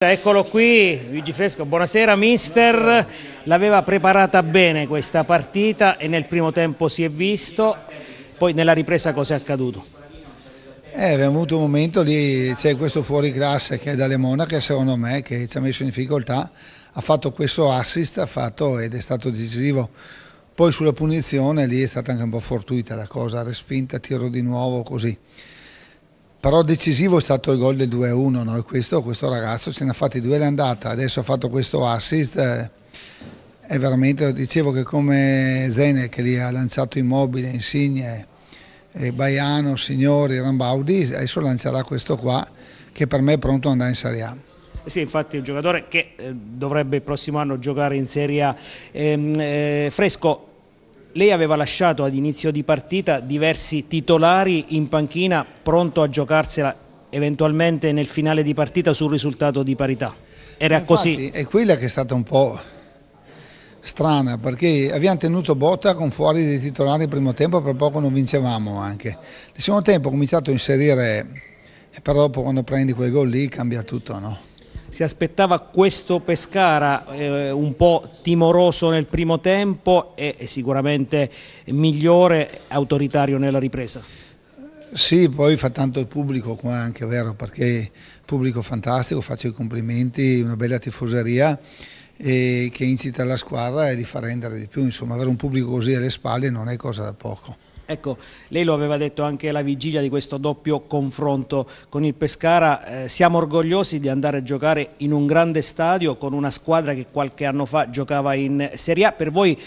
Eccolo qui, Luigi Fresco, buonasera mister, l'aveva preparata bene questa partita e nel primo tempo si è visto, poi nella ripresa cosa è accaduto? Eh, abbiamo avuto un momento lì, c'è questo fuori classe che è dalle monache secondo me che ci ha messo in difficoltà, ha fatto questo assist, ha fatto ed è stato decisivo. Poi sulla punizione lì è stata anche un po' fortuita la cosa, respinta, tiro di nuovo così. Però decisivo è stato il gol del 2-1, no? questo, questo, ragazzo se ne ha fatti due l'andata, adesso ha fatto questo assist, è eh, veramente, dicevo che come Zene che lì ha lanciato Immobile, Insigne, eh, Baiano, Signori, Rambaudi, adesso lancerà questo qua che per me è pronto ad andare in Serie A. Eh sì, infatti è un giocatore che eh, dovrebbe il prossimo anno giocare in Serie A. Ehm, eh, fresco, lei aveva lasciato ad inizio di partita diversi titolari in panchina pronto a giocarsela eventualmente nel finale di partita sul risultato di parità. Era Infatti, così. È quella che è stata un po' strana perché abbiamo tenuto botta con fuori dei titolari il primo tempo per poco non vincevamo anche. Nel secondo tempo ho cominciato a inserire, però dopo quando prendi quel gol lì cambia tutto, no? si aspettava questo Pescara eh, un po' timoroso nel primo tempo e sicuramente migliore, autoritario nella ripresa? Sì, poi fa tanto il pubblico qua anche, vero, perché pubblico fantastico, faccio i complimenti, una bella tifoseria che incita la squadra e eh, di far rendere di più, insomma avere un pubblico così alle spalle non è cosa da poco. Ecco, lei lo aveva detto anche alla vigilia di questo doppio confronto con il Pescara, eh, siamo orgogliosi di andare a giocare in un grande stadio con una squadra che qualche anno fa giocava in Serie A, per voi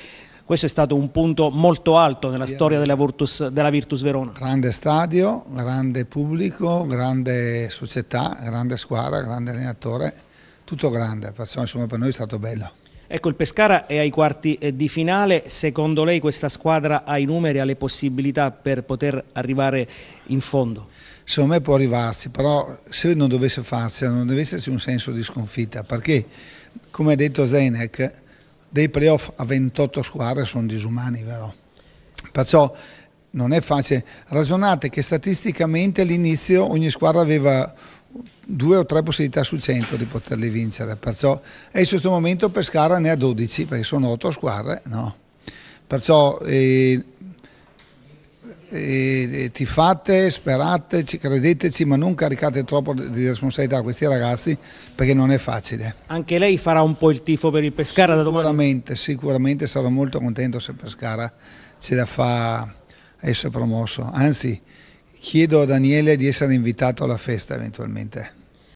questo è stato un punto molto alto nella storia della Virtus, della Virtus Verona. Grande stadio, grande pubblico, grande società, grande squadra, grande allenatore, tutto grande, perciò insomma per noi è stato bello. Ecco, il Pescara è ai quarti eh, di finale, secondo lei questa squadra ha i numeri, ha le possibilità per poter arrivare in fondo? Secondo me può arrivarsi, però se non dovesse farsela non deve esserci un senso di sconfitta, perché come ha detto Zenek, dei playoff a 28 squadre sono disumani, vero? Perciò non è facile. Ragionate che statisticamente all'inizio ogni squadra aveva due o tre possibilità su 100 di poterli vincere, perciò e in questo momento Pescara ne ha 12 perché sono 8 squadre, no. Perciò eh, eh, eh tifate, sperate, credeteci, ma non caricate troppo di responsabilità a questi ragazzi perché non è facile. Anche lei farà un po' il tifo per il Pescara da domani? Sicuramente, sicuramente sarò molto contento se Pescara ce la fa essere promosso, anzi Chiedo a Daniele di essere invitato alla festa eventualmente.